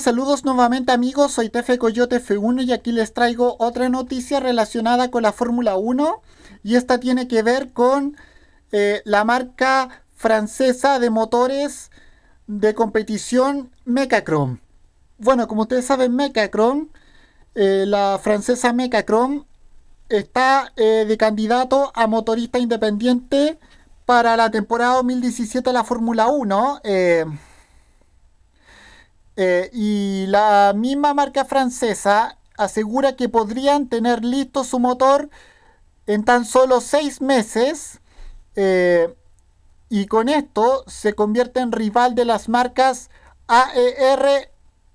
saludos nuevamente amigos, soy Tefe Coyote F1 y aquí les traigo otra noticia relacionada con la Fórmula 1 y esta tiene que ver con eh, la marca francesa de motores de competición Mecacrom. Bueno, como ustedes saben, Mecacrom, eh, la francesa Mecacrom está eh, de candidato a motorista independiente para la temporada 2017 de la Fórmula 1. Eh, y la misma marca francesa asegura que podrían tener listo su motor en tan solo seis meses. Eh, y con esto se convierte en rival de las marcas AER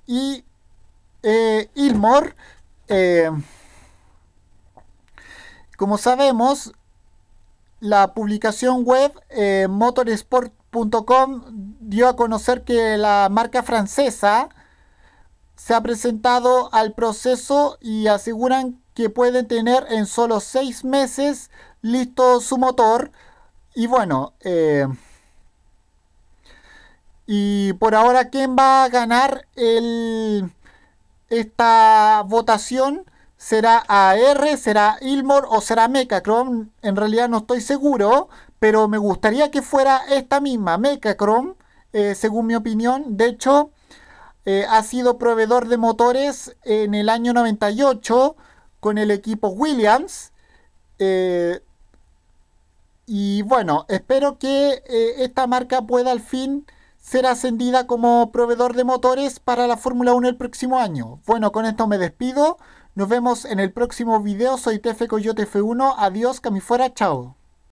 y eh, Ilmor. Eh, como sabemos, la publicación web eh, motorsport.com dio a conocer que la marca francesa se ha presentado al proceso y aseguran que pueden tener en solo seis meses listo su motor. Y bueno, eh, y por ahora, ¿quién va a ganar esta votación? ¿Será AR, será Ilmor o será Mechachrome? En realidad no estoy seguro, pero me gustaría que fuera esta misma, Mechachrome, eh, según mi opinión. De hecho, eh, ha sido proveedor de motores en el año 98 con el equipo Williams. Eh, y bueno, espero que esta marca pueda al fin ser ascendida como proveedor de motores para la Fórmula 1 el próximo año. Bueno, con esto me despido. Nos vemos en el próximo video. Soy TF Coyote F1. Adiós, fuera, chao.